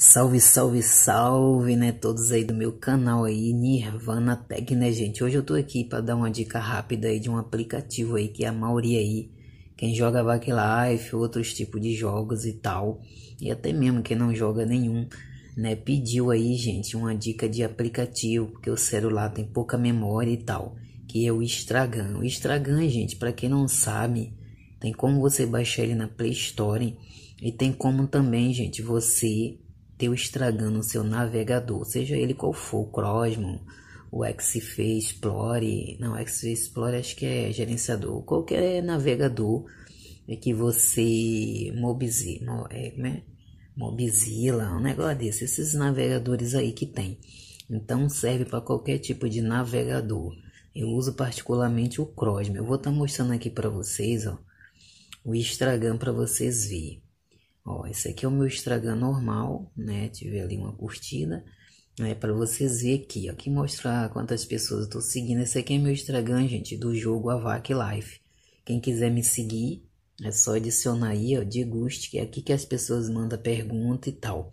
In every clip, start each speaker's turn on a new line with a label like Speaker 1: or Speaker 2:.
Speaker 1: Salve, salve, salve, né? Todos aí do meu canal aí, Nirvana Tech, né, gente? Hoje eu tô aqui para dar uma dica rápida aí de um aplicativo aí que a maioria aí, quem joga Backlife, outros tipos de jogos e tal, e até mesmo quem não joga nenhum, né? Pediu aí, gente, uma dica de aplicativo, porque o celular tem pouca memória e tal, que é o Estragan. O Instagram, gente, para quem não sabe, tem como você baixar ele na Play Store e tem como também, gente, você teu estragando o seu navegador, seja ele qual for, o Crossman, o XFE Explore, não, o XFE Explore acho que é gerenciador, qualquer navegador é que você mobizila, é, né? mobizila, um negócio desse, esses navegadores aí que tem. Então serve para qualquer tipo de navegador. Eu uso particularmente o Crossman. Eu vou estar tá mostrando aqui para vocês, ó, o Instagram para vocês verem. Ó, esse aqui é o meu Instagram normal, né? Tive ali uma curtida, né? Para vocês verem aqui, ó. Aqui mostrar quantas pessoas eu tô seguindo. Esse aqui é meu Instagram, gente, do jogo Avac Life. Quem quiser me seguir, é só adicionar aí, ó, Diegust, que é aqui que as pessoas mandam pergunta e tal.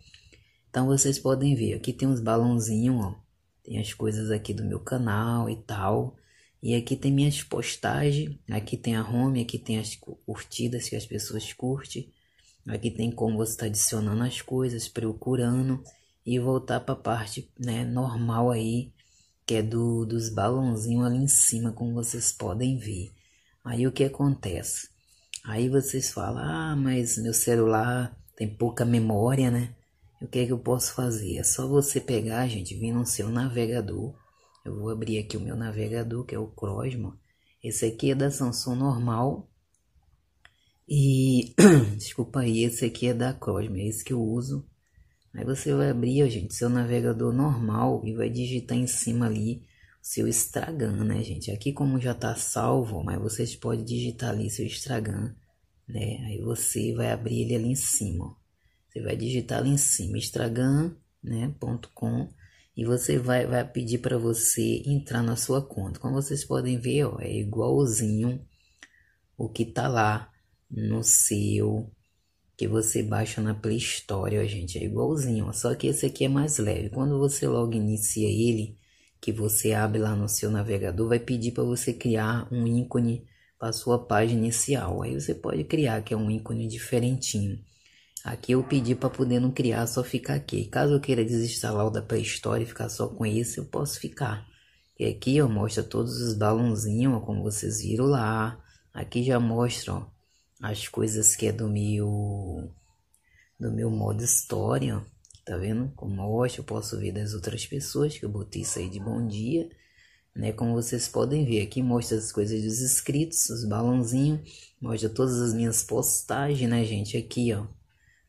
Speaker 1: Então, vocês podem ver, aqui tem uns balãozinhos, ó. Tem as coisas aqui do meu canal e tal. E aqui tem minhas postagens, aqui tem a home, aqui tem as curtidas que as pessoas curtem. Aqui tem como você estar tá adicionando as coisas, procurando e voltar para a parte né, normal aí, que é do, dos balãozinhos ali em cima, como vocês podem ver. Aí o que acontece? Aí vocês falam, ah, mas meu celular tem pouca memória, né? O que é que eu posso fazer? É só você pegar, gente, vir no seu navegador. Eu vou abrir aqui o meu navegador, que é o Chrome. Esse aqui é da Samsung normal. E desculpa aí, esse aqui é da Cosme, é esse que eu uso. Aí você vai abrir, ó, gente, seu navegador normal e vai digitar em cima ali o seu Instagram, né, gente? Aqui como já tá salvo, mas vocês podem digitar ali seu Instagram, né? Aí você vai abrir ele ali em cima, ó. Você vai digitar ali em cima, Instagram, né, ponto .com e você vai, vai pedir para você entrar na sua conta. Como vocês podem ver, ó, é igualzinho o que tá lá no seu que você baixa na Play Store, ó, gente, é igualzinho, ó, só que esse aqui é mais leve. Quando você logo inicia ele, que você abre lá no seu navegador, vai pedir para você criar um ícone para sua página inicial. Aí você pode criar que é um ícone diferentinho. Aqui eu pedi para poder não criar, só ficar aqui. Caso eu queira desinstalar o da Play Store e ficar só com esse, eu posso ficar. E aqui, ó, mostra todos os balãozinhos, como vocês viram lá. Aqui já mostra, ó, as coisas que é do meu do meu modo história, tá vendo? Como hoje eu posso ver das outras pessoas que eu botei isso aí de bom dia, né? Como vocês podem ver aqui mostra as coisas dos inscritos, os balãozinhos, mostra todas as minhas postagens, né, gente? Aqui, ó,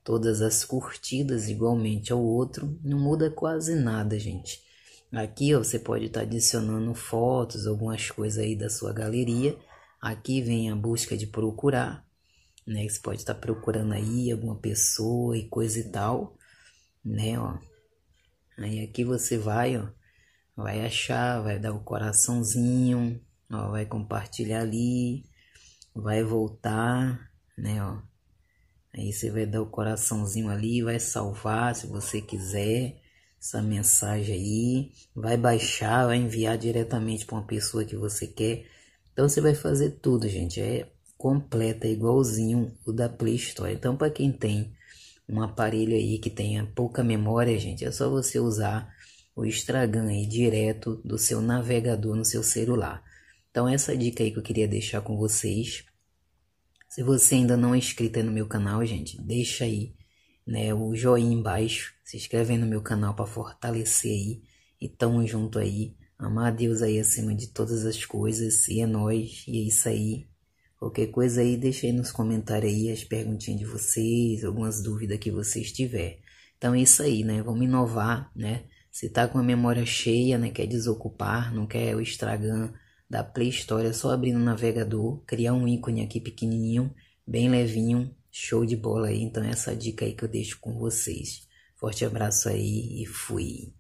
Speaker 1: todas as curtidas igualmente ao outro, não muda quase nada, gente. Aqui ó, você pode estar tá adicionando fotos, algumas coisas aí da sua galeria. Aqui vem a busca de procurar, né? Você pode estar tá procurando aí alguma pessoa e coisa e tal, né, ó. Aí aqui você vai, ó, vai achar, vai dar o coraçãozinho, ó, vai compartilhar ali, vai voltar, né, ó. Aí você vai dar o coraçãozinho ali, vai salvar se você quiser essa mensagem aí, vai baixar, vai enviar diretamente para uma pessoa que você quer. Então você vai fazer tudo, gente. É completa, igualzinho o da Play Store. Então, para quem tem um aparelho aí que tenha pouca memória, gente, é só você usar o Instagram aí direto do seu navegador no seu celular. Então, essa dica aí que eu queria deixar com vocês. Se você ainda não é inscrito no meu canal, gente, deixa aí né, o joinha embaixo, se inscreve aí no meu canal para fortalecer aí e tamo junto aí. Amar a Deus aí acima de todas as coisas e é nós e é isso aí. Qualquer coisa aí, deixe aí nos comentários aí as perguntinhas de vocês, algumas dúvidas que vocês tiverem. Então é isso aí, né? Vamos inovar, né? Se tá com a memória cheia, né? Quer desocupar, não quer o Instagram da Play Store, é só abrir no navegador, criar um ícone aqui pequenininho, bem levinho, show de bola aí. Então é essa dica aí que eu deixo com vocês. Forte abraço aí e fui!